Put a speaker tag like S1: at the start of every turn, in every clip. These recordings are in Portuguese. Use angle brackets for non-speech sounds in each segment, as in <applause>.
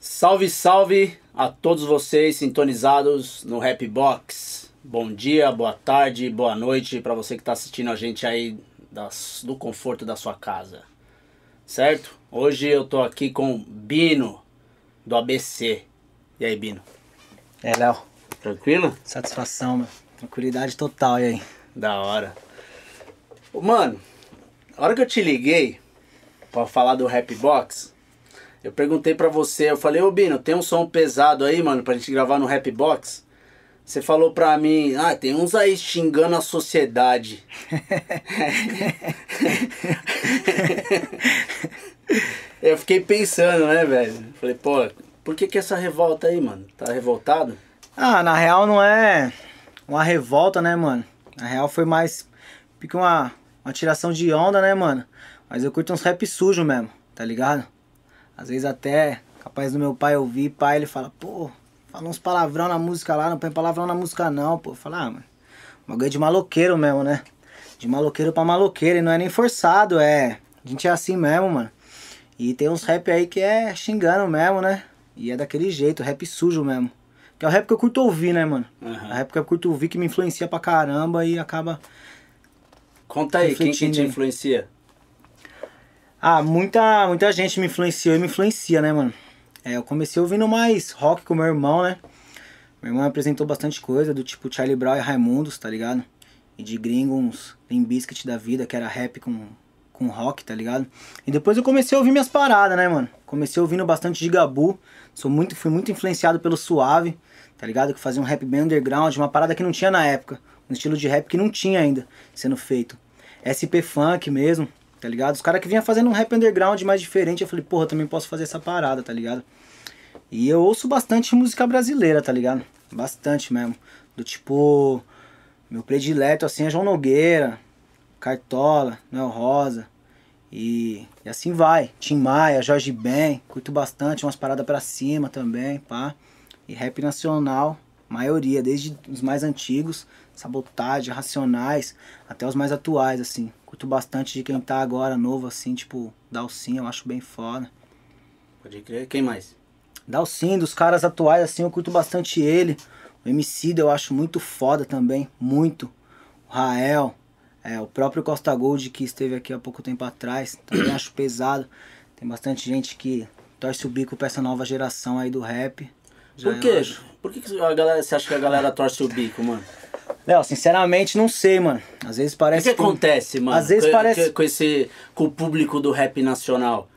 S1: Salve, salve a todos vocês sintonizados no Rap Box. Bom dia, boa tarde, boa noite para você que está assistindo a gente aí das, do conforto da sua casa. Certo? Hoje eu tô aqui com Bino do ABC. E aí, Bino? É, Léo. Tranquilo? Satisfação, meu. Tranquilidade total, e aí? Da hora. mano, a hora que eu te liguei pra falar do Rap Box, eu perguntei pra você, eu falei, ô Bino, tem um som pesado aí, mano, pra gente gravar no Rap Box? Você falou pra mim, ah, tem uns aí xingando a sociedade. <laughs> eu fiquei pensando, né, velho? Falei, pô, por que que essa revolta aí, mano? Tá revoltado?
S2: Ah, na real não é uma revolta, né, mano? Na real foi mais pique uma, uma tiração de onda, né, mano? Mas eu curto uns rap sujo mesmo, tá ligado? Às vezes até, capaz do meu pai ouvir, pai, ele fala, pô, fala uns palavrão na música lá, não põe palavrão na música não, pô. Fala, ah, mano, bagulho é de maloqueiro mesmo, né? De maloqueiro pra maloqueiro, e não é nem forçado, é. A gente é assim mesmo, mano. E tem uns rap aí que é xingando mesmo, né? E é daquele jeito, rap sujo mesmo. Que é o rap que eu curto ouvir, né, mano? Uhum. A rap que eu curto ouvir, que me influencia pra caramba e acaba.
S1: Conta aí, quem que te influencia?
S2: Ah, muita, muita gente me influenciou e me influencia, né, mano? É, eu comecei ouvindo mais rock com meu irmão, né? Meu irmão apresentou bastante coisa, do tipo Charlie Brown e Raimundos, tá ligado? E de gringos, uns Limp da vida, que era rap com com rock, tá ligado? E depois eu comecei a ouvir minhas paradas, né, mano? Comecei ouvindo bastante de Gabu. Sou muito, fui muito influenciado pelo Suave, tá ligado? Que fazia um rap bem underground, uma parada que não tinha na época. Um estilo de rap que não tinha ainda sendo feito. SP Funk mesmo, tá ligado? Os caras que vinham fazendo um rap underground mais diferente, eu falei, porra, também posso fazer essa parada, tá ligado? E eu ouço bastante música brasileira, tá ligado? Bastante mesmo. Do tipo. Meu predileto assim é João Nogueira, Cartola, Noel Rosa e, e assim vai. Tim Maia, Jorge Ben, curto bastante, umas paradas pra cima também, pá. E rap nacional, maioria, desde os mais antigos, Sabotagem, Racionais, até os mais atuais, assim. Curto bastante de quem tá agora novo, assim, tipo, Dalcinha, eu acho bem foda.
S1: Pode crer, quem mais?
S2: Dalcin, dos caras atuais, assim, eu curto bastante ele. O MC eu acho muito foda também, muito. O Rael, é, o próprio Costa Gold, que esteve aqui há pouco tempo atrás, também acho pesado. Tem bastante gente que torce o bico pra essa nova geração aí do rap.
S1: Já Por é quê? Por que a galera, você acha que a galera torce o bico, mano?
S2: Léo, sinceramente não sei, mano. Às vezes parece. O que, que acontece,
S1: mano? Às vezes com, parece. Com, esse, com o público do rap nacional.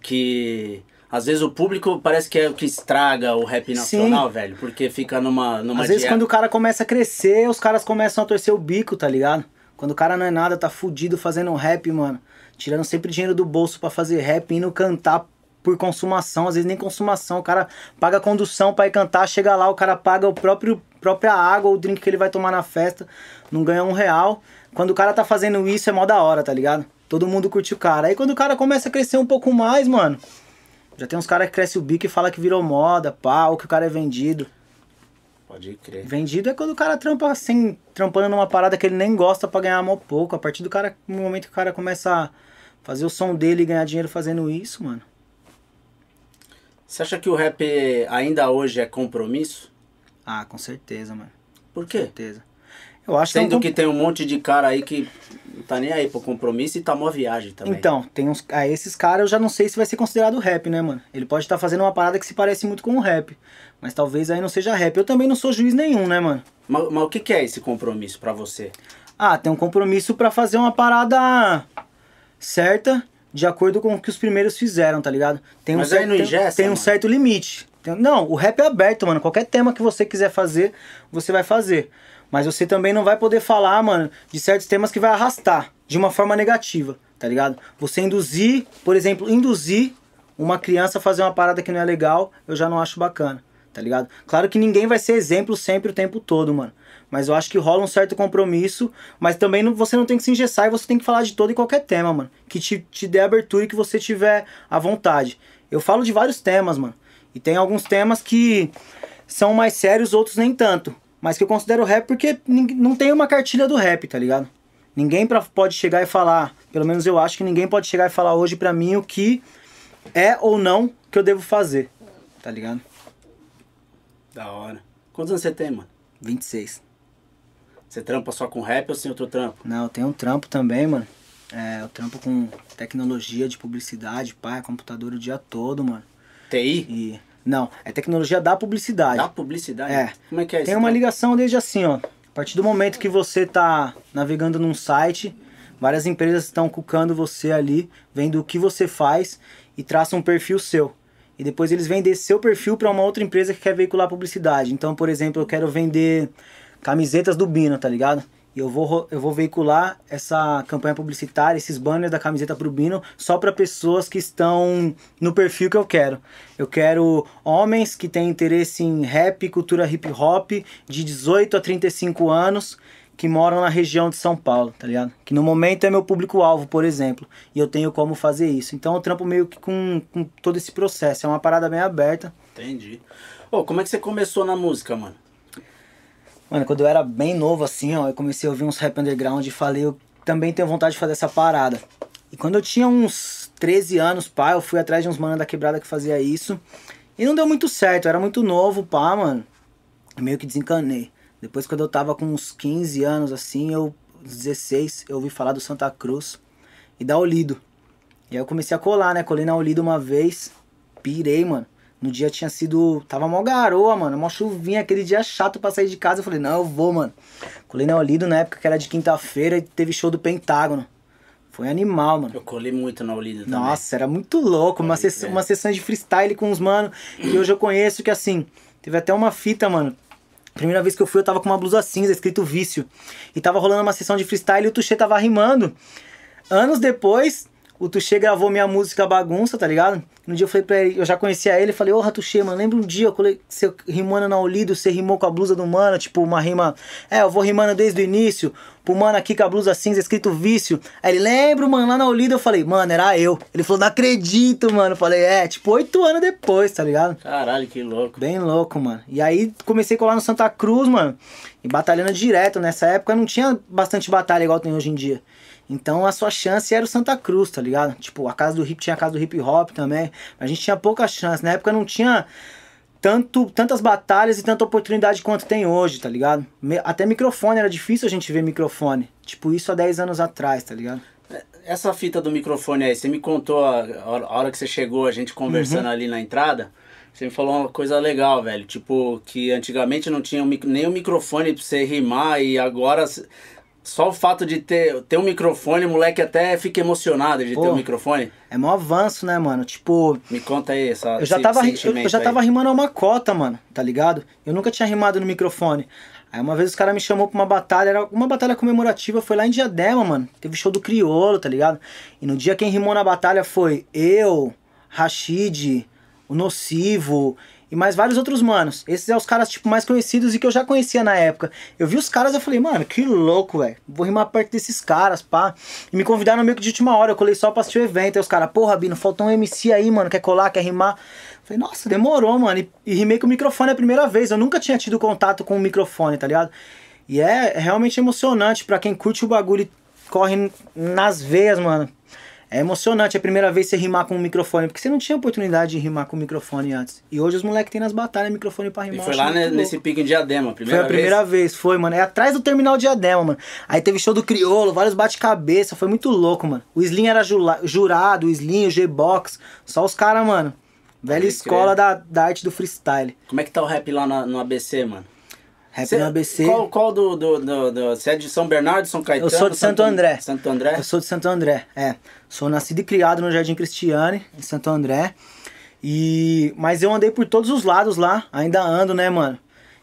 S1: Que. Às vezes o público parece que é o que estraga o rap nacional, Sim. velho. Porque fica numa. numa às dieta. vezes quando o
S2: cara começa a crescer, os caras começam a torcer o bico, tá ligado? Quando o cara não é nada, tá fudido fazendo rap, mano. Tirando sempre dinheiro do bolso para fazer rap, indo cantar por consumação, às vezes nem consumação. O cara paga condução para ir cantar, chega lá, o cara paga o próprio própria água ou o drink que ele vai tomar na festa, não ganha um real. Quando o cara tá fazendo isso, é mó da hora, tá ligado? Todo mundo curte o cara. Aí quando o cara começa a crescer um pouco mais, mano, já tem uns caras que cresce o bico e fala que virou moda, pau que o cara é vendido. Pode crer. Vendido é quando o cara trampa assim, trampando numa parada que ele nem gosta pra ganhar mal pouco. A partir do cara, no momento que o cara começa a fazer o som dele e ganhar dinheiro fazendo isso, mano.
S1: Você acha que o rap ainda hoje é compromisso? Ah, com certeza, mano. Por quê? Com certeza. Eu acho Sendo que, é um... que tem um monte de cara aí que não tá nem aí pro compromisso e tá mó viagem também. Então,
S2: tem uns. A esses caras eu já não sei se vai ser considerado rap, né, mano? Ele pode estar tá fazendo uma parada que se parece muito com o rap. Mas talvez aí não seja rap. Eu também não sou juiz nenhum, né, mano? Mas, mas o que, é esse compromisso para você? Ah, tem um compromisso para fazer uma parada certa de acordo com o que os primeiros fizeram, tá ligado? Tem mas um certo, ingesta, tem, um certo limite. Tem, não, o rap é aberto, mano. Qualquer tema que você quiser fazer, você vai fazer. Mas você também não vai poder falar, mano, de certos temas que vai arrastar de uma forma negativa, tá ligado? Você induzir, por exemplo, induzir uma criança a fazer uma parada que não é legal, eu já não acho bacana tá ligado? Claro que ninguém vai ser exemplo sempre o tempo todo, mano. Mas eu acho que rola um certo compromisso, mas também não, você não tem que se engessar e você tem que falar de todo e qualquer tema, mano. Que te, te dê abertura e que você tiver à vontade. Eu falo de vários temas, mano. E tem alguns temas que são mais sérios, outros nem tanto. Mas que eu considero rap porque não tem uma cartilha do rap, tá ligado? Ninguém pra, pode chegar e falar, pelo menos eu acho que ninguém pode chegar e falar hoje pra mim o que é ou não que eu devo fazer,
S1: tá ligado? Da hora. Quantos anos você tem, mano? 26. Você trampa só com rap ou sem outro trampo?
S2: Não, eu tenho um trampo também, mano. É, eu trampo com tecnologia de publicidade, pai computador o dia todo, mano. TI? E... Não, é tecnologia da publicidade. Da publicidade? É. Como é que é isso? Tem uma ligação desde assim, ó. A partir do momento que você tá navegando num site, várias empresas estão cucando você ali, vendo o que você faz e traça um perfil seu e depois eles vendem esse seu perfil para uma outra empresa que quer veicular publicidade. Então, por exemplo, eu quero vender camisetas do Bino, tá ligado? E eu vou, eu vou veicular essa campanha publicitária, esses banners da camiseta pro Bino, só para pessoas que estão no perfil que eu quero. Eu quero homens que têm interesse em rap, cultura hip hop, de 18 a 35 anos, que moram na região de São Paulo, tá ligado? Que no momento é meu público-alvo, por exemplo. E eu tenho como fazer isso. Então eu trampo meio que com, com todo esse processo. É uma parada bem aberta.
S1: Entendi. Ô, como é que você começou na música, mano?
S2: Mano, quando eu era bem novo, assim, ó, eu comecei a ouvir uns rap underground e falei, eu também tenho vontade de fazer essa parada. E quando eu tinha uns 13 anos, pá, eu fui atrás de uns manos da quebrada que fazia isso. E não deu muito certo, eu era muito novo, pá, mano. Eu meio que desencanei. Depois, quando eu tava com uns 15 anos, assim, eu, 16, eu ouvi falar do Santa Cruz e da Olido. E aí eu comecei a colar, né? Colei na Olido uma vez, pirei, mano. No dia tinha sido. Tava mó garoa, mano. Mó chuvinha, aquele dia chato pra sair de casa. Eu falei, não, eu vou, mano. Colei na Olido na época que era de quinta-feira e teve show do Pentágono. Foi animal, mano. Eu colei muito na Olido também. Nossa, era muito louco. Uma, é. sessão, uma sessão de freestyle com uns mano que hoje eu conheço, que assim. Teve até uma fita, mano. Primeira vez que eu fui, eu tava com uma blusa cinza, escrito vício. E tava rolando uma sessão de freestyle e o Tuxê tava rimando. Anos depois, o Tuxê gravou minha música Bagunça, tá ligado? No um dia eu falei pra ele, eu já conhecia ele, falei, ô oh, Tuxê, mano, lembra um dia que você rimando na Olido, você rimou com a blusa do mano, tipo uma rima, é, eu vou rimando desde o início, pro mano aqui com a blusa cinza escrito vício. Aí ele, lembra, mano, lá na Olido, eu falei, mano, era eu. Ele falou, não acredito, mano. Eu falei, é, tipo, oito anos depois, tá ligado? Caralho, que louco. Bem louco, mano. E aí comecei a colar no Santa Cruz, mano, e batalhando direto. Nessa época não tinha bastante batalha igual tem hoje em dia. Então a sua chance era o Santa Cruz, tá ligado? Tipo, a casa do hip tinha a casa do hip hop também. A gente tinha pouca chance. Na época não tinha tanto, tantas batalhas e tanta oportunidade quanto tem hoje, tá ligado? Até microfone, era difícil a gente ver microfone. Tipo, isso há 10 anos atrás, tá ligado?
S1: É, essa fita do microfone aí, você me contou a hora que você chegou, a gente conversando uhum. ali na entrada. Você me falou uma coisa legal, velho. Tipo, que antigamente não tinha nem o um microfone pra você rimar e agora só o fato de ter, ter um microfone, moleque até fica emocionado de Pô, ter um microfone. É mó avanço, né, mano? Tipo. Me conta aí essa. Eu já tava, eu, eu já tava
S2: rimando uma cota, mano, tá ligado? Eu nunca tinha rimado no microfone. Aí uma vez os caras me chamou pra uma batalha, era uma batalha comemorativa, foi lá em Diadema, mano. Teve show do Criolo, tá ligado? E no dia quem rimou na batalha foi eu, Rashid, o Nocivo e mais vários outros manos. Esses é os caras, tipo, mais conhecidos e que eu já conhecia na época. Eu vi os caras eu falei, mano, que louco, velho. Vou rimar perto desses caras, pá. E me convidaram meio que de última hora, eu colei só pra assistir o evento. Aí os caras, porra, Bino, faltou um MC aí, mano, quer colar, quer rimar? falei, nossa, demorou, mano. E, e rimei com o microfone a primeira vez. Eu nunca tinha tido contato com o microfone, tá ligado? E é, é realmente emocionante para quem curte o bagulho e corre nas veias, mano. É emocionante a primeira vez você rimar com um microfone, porque você não tinha oportunidade de rimar com um microfone antes. E hoje os moleques têm nas batalhas microfone pra rimar. E foi lá né, nesse
S1: pico em Diadema, primeira vez. Foi a primeira
S2: vez? vez, foi, mano. É atrás do terminal Diadema, mano. Aí teve show do Criolo, vários bate-cabeça, foi muito louco, mano. O Slim era jurado, o Slim, o G-Box, só os caras, mano. Velha escola da,
S1: da arte do freestyle. Como é que tá o rap lá no, no ABC, mano? Rap cê, no ABC. Qual, qual do, do, do, do. Você é de São Bernardo, São Caetano? Eu sou de Santo, Santo André. Santo André? Eu sou de
S2: Santo André, é. Sou nascido e criado no Jardim Cristiane, em Santo André. E. Mas eu andei por todos os lados lá, ainda ando, né, mano?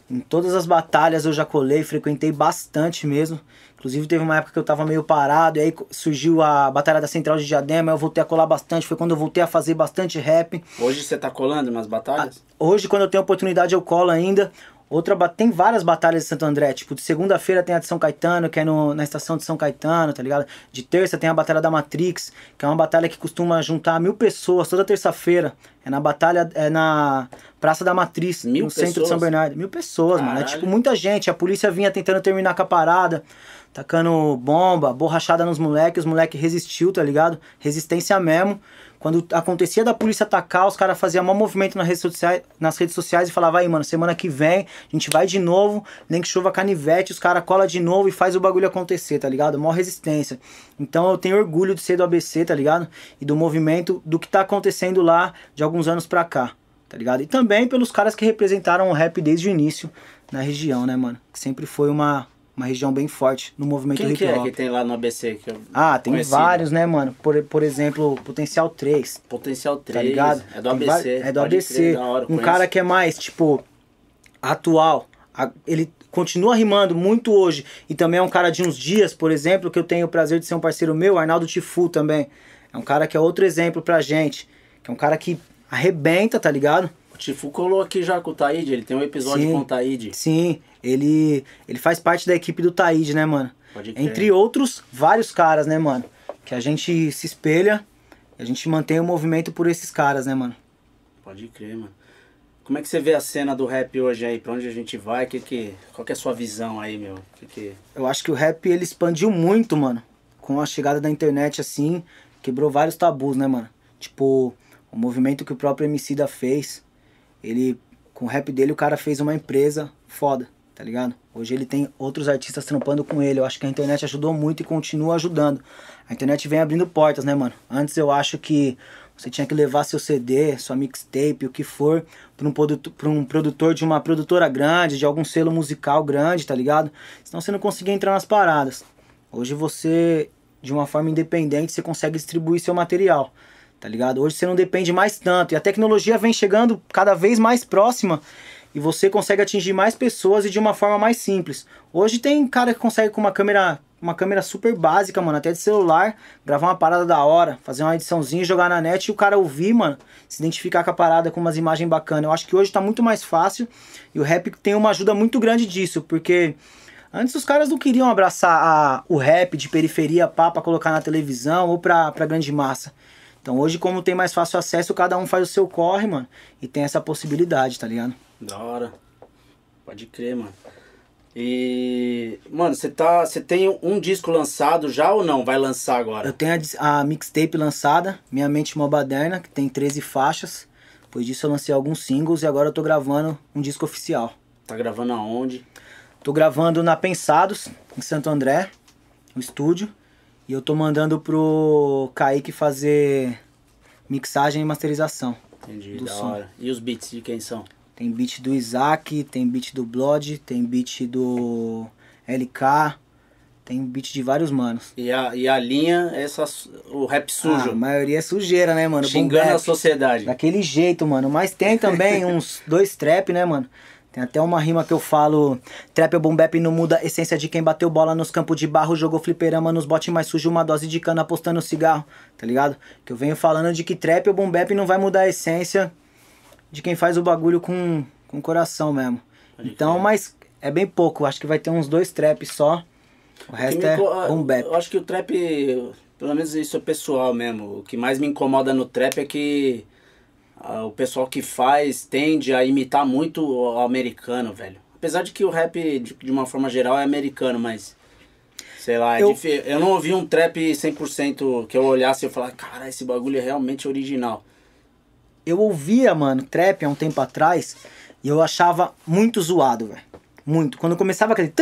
S2: Em todas as batalhas eu já colei, frequentei bastante mesmo. Inclusive teve uma época que eu tava meio parado, e aí surgiu a Batalha da Central de Diadema, eu voltei a colar bastante, foi quando eu voltei a fazer bastante rap.
S1: Hoje você tá colando umas batalhas?
S2: Hoje, quando eu tenho oportunidade, eu colo ainda. Outra tem várias batalhas de Santo André, tipo, de segunda-feira tem a de São Caetano, que é no, na estação de São Caetano, tá ligado? De terça tem a Batalha da Matrix, que é uma batalha que costuma juntar mil pessoas toda terça-feira. É na batalha, é na Praça da Matriz, Mil no pessoas? centro de São Bernardo. Mil pessoas, Caralho. mano. É tipo muita gente. A polícia vinha tentando terminar com a parada, tacando bomba, borrachada nos moleques. Os moleques resistiu, tá ligado? Resistência mesmo. Quando acontecia da polícia atacar, os caras faziam maior movimento nas redes, sociais, nas redes sociais e falavam, aí, mano, semana que vem a gente vai de novo, nem que chova canivete, os caras cola de novo e faz o bagulho acontecer, tá ligado? Mó resistência. Então eu tenho orgulho de ser do ABC, tá ligado? E do movimento, do que tá acontecendo lá de alguns anos pra cá tá ligado? E também pelos caras que representaram o rap desde o início na região, né, mano? Que sempre foi uma, uma região bem forte no movimento Quem hip é hop. Quem que é
S1: que tem lá no ABC? Que ah, tem vários,
S2: né? né, mano? Por, por exemplo, Potencial 3.
S1: Potencial 3, tá ligado? É do tem ABC. É do ABC. Crer, hora, um cara
S2: que é mais, tipo, atual. Ele continua rimando muito hoje. E também é um cara de uns dias, por exemplo, que eu tenho o prazer de ser um parceiro meu, Arnaldo Tifu também. É um cara que é outro exemplo pra gente. Que é um cara que arrebenta, tá ligado?
S1: O Tifu colou aqui já com o Taíde, ele tem um episódio sim, com o
S2: Taíde. Sim, ele, ele faz parte da equipe do Taíde, né, mano? Pode crer. Entre outros, vários caras, né, mano? Que a gente se espelha, a gente mantém o movimento por esses caras, né, mano?
S1: Pode crer, mano. Como é que você vê a cena do rap hoje aí? Pra onde a gente vai? Que que... Qual que é a sua visão aí, meu? Que que...
S2: Eu acho que o rap, ele expandiu muito, mano. Com a chegada da internet, assim, quebrou vários tabus, né, mano? Tipo, o movimento que o próprio Emicida fez. Ele, com o rap dele, o cara fez uma empresa foda, tá ligado? Hoje ele tem outros artistas trampando com ele. Eu acho que a internet ajudou muito e continua ajudando. A internet vem abrindo portas, né, mano? Antes eu acho que você tinha que levar seu CD, sua mixtape, o que for, para um, produtor, um produtor de uma produtora grande, de algum selo musical grande, tá ligado? Senão você não conseguia entrar nas paradas. Hoje você, de uma forma independente, você consegue distribuir seu material tá ligado? Hoje você não depende mais tanto e a tecnologia vem chegando cada vez mais próxima e você consegue atingir mais pessoas e de uma forma mais simples. Hoje tem cara que consegue com uma câmera, uma câmera super básica, mano, até de celular, gravar uma parada da hora, fazer uma ediçãozinha, jogar na net e o cara ouvir, mano, se identificar com a parada com umas imagens bacanas. Eu acho que hoje tá muito mais fácil e o rap tem uma ajuda muito grande disso, porque Antes os caras não queriam abraçar a, o rap de periferia pá, pra colocar na televisão ou pra, pra grande massa. Então hoje, como tem mais fácil acesso, cada um faz o seu corre, mano. E tem essa possibilidade, tá ligado?
S1: Da hora. Pode crer, mano. E. Mano, você tá. Você tem um disco lançado já ou não? Vai lançar agora?
S2: Eu tenho a, a mixtape lançada, Minha Mente Mobaderna, que tem 13 faixas. Depois disso eu lancei alguns singles e agora eu tô gravando um disco oficial. Tá gravando aonde? Tô gravando na Pensados, em Santo André, no estúdio. E eu tô mandando pro Kaique fazer mixagem e masterização. Entendi, do da som. hora.
S1: E os beats de quem são?
S2: Tem beat do Isaac, tem beat do Blood, tem beat do LK, tem beat de vários manos.
S1: E a, e a linha, é essa, o rap ah, sujo. Ah, a
S2: maioria é sujeira, né, mano? Xingando a
S1: sociedade.
S2: Daquele jeito, mano. Mas tem também <laughs> uns dois trap, né, mano? Tem até uma rima que eu falo: Trap ou boom bap não muda a essência de quem bateu bola nos campos de barro, jogou fliperama nos bote mais sujo, uma dose de cana apostando cigarro, tá ligado? Que eu venho falando de que trap ou boom bap não vai mudar a essência de quem faz o bagulho com, com coração mesmo. Então, mas é bem pouco, acho que vai ter uns dois traps só. O resto o é boom bap. Eu
S1: acho que o trap, pelo menos isso é pessoal mesmo. O que mais me incomoda no trap é que o pessoal que faz tende a imitar muito o americano, velho. Apesar de que o rap, de, uma forma geral, é americano, mas. Sei lá, eu, é eu não ouvi um trap 100% que eu olhasse e eu falasse, cara, esse bagulho é realmente original.
S2: Eu ouvia, mano, trap há um tempo atrás e eu achava muito zoado, velho. Muito. Quando começava aquele.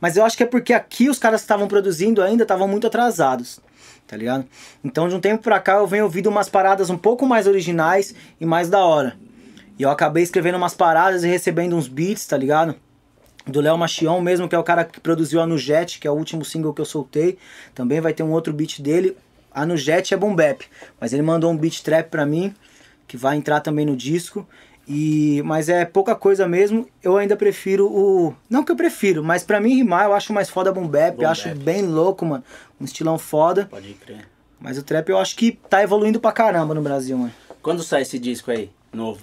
S2: Mas eu acho que é porque aqui os caras que estavam produzindo ainda estavam muito atrasados tá ligado? Então de um tempo pra cá eu venho ouvindo umas paradas um pouco mais originais e mais da hora. E eu acabei escrevendo umas paradas e recebendo uns beats, tá ligado? Do Léo Machion mesmo, que é o cara que produziu a Nujet, que é o último single que eu soltei. Também vai ter um outro beat dele. A Nujet é Bombep, mas ele mandou um beat trap pra mim, que vai entrar também no disco. E, mas é pouca coisa mesmo. Eu ainda prefiro o. Não que eu prefiro, mas pra mim rimar eu acho mais foda boom bap. Boom acho bem louco, mano. Um estilão foda. Pode crer. Mas o trap eu acho que tá evoluindo pra caramba no Brasil, mano.
S1: Quando sai esse disco aí, novo?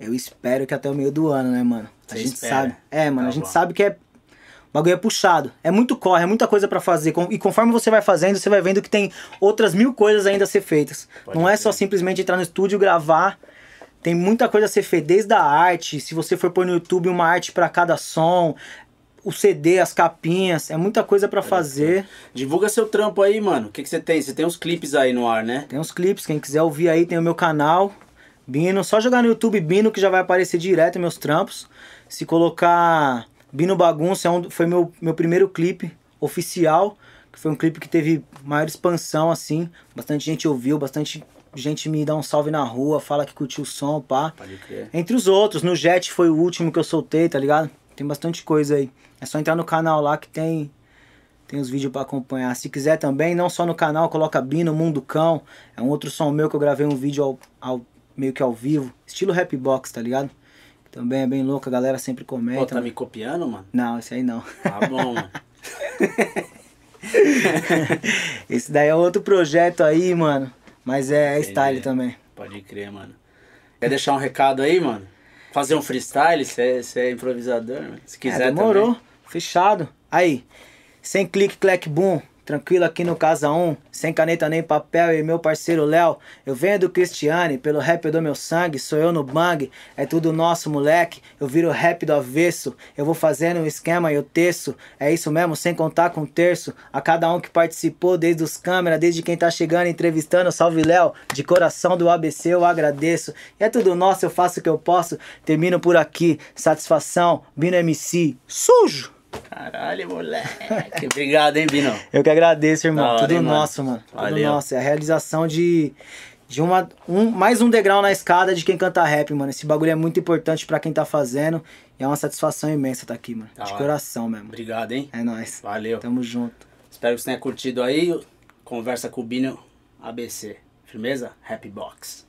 S2: Eu espero que até o meio do ano, né, mano? Você a gente espera. sabe. É, mano, tá a gente bom. sabe que é o bagulho é puxado. É muito corre, é muita coisa para fazer. E conforme você vai fazendo, você vai vendo que tem outras mil coisas ainda a ser feitas. Pode não ser. é só simplesmente entrar no estúdio, gravar tem muita coisa a ser feita, desde a arte, se você for pôr no YouTube uma arte para cada som, o CD, as capinhas, é muita coisa para fazer. Divulga seu trampo aí, mano. O que, que você tem? Você tem uns clipes aí no ar, né? Tem uns clipes, quem quiser ouvir aí, tem o meu canal, Bino. Só jogar no YouTube Bino que já vai aparecer direto meus trampos. Se colocar Bino Bagunça, é um, foi meu, meu primeiro clipe oficial. Foi um clipe que teve maior expansão, assim. Bastante gente ouviu, bastante gente me dá um salve na rua, fala que curtiu o som, pá. Entre os outros, no Jet foi o último que eu soltei, tá ligado? Tem bastante coisa aí. É só entrar no canal lá que tem tem os vídeos para acompanhar. Se quiser também, não só no canal, coloca Bino, Mundo Cão. É um outro som meu que eu gravei um vídeo ao, ao meio que ao vivo, estilo rap box, tá ligado? Também é bem louco, a galera sempre comenta. Pô, tá me copiando, mano? Não, esse aí não. Tá bom. <laughs> esse daí é outro projeto aí, mano. Mas é, é style também.
S1: Pode crer, mano. Quer deixar um recado aí, mano? Fazer um freestyle? Você é, é, improvisador, mano. Se é, quiser é, demorou. Também.
S2: Fechado. Aí. Sem clique, clack, boom. Tranquilo aqui no Casa 1, sem caneta nem papel e meu parceiro Léo. Eu venho do Cristiane, pelo rap do meu sangue, sou eu no bang, é tudo nosso moleque. Eu viro rap do avesso, eu vou fazendo um esquema e o terço. É isso mesmo, sem contar com terço. A cada um que participou, desde os câmeras, desde quem tá chegando entrevistando, salve Léo. De coração do ABC eu agradeço. E é tudo nosso, eu faço o que eu posso. Termino por aqui. Satisfação, Bino MC, sujo!
S1: Caralho, moleque. Obrigado, hein, Bino?
S2: Eu que agradeço, irmão. Hora, Tudo hein, nosso, mano. mano. Tudo Valeu. nosso. É a realização de, de uma, um, mais um degrau na escada de quem canta rap, mano. Esse bagulho é muito importante para quem tá fazendo. E é uma satisfação imensa estar tá
S1: aqui, mano. de hora. coração mesmo. Obrigado, hein? É nóis. Valeu. Tamo junto. Espero que você tenha curtido aí. Conversa com o Bino ABC. Firmeza? Happy Box.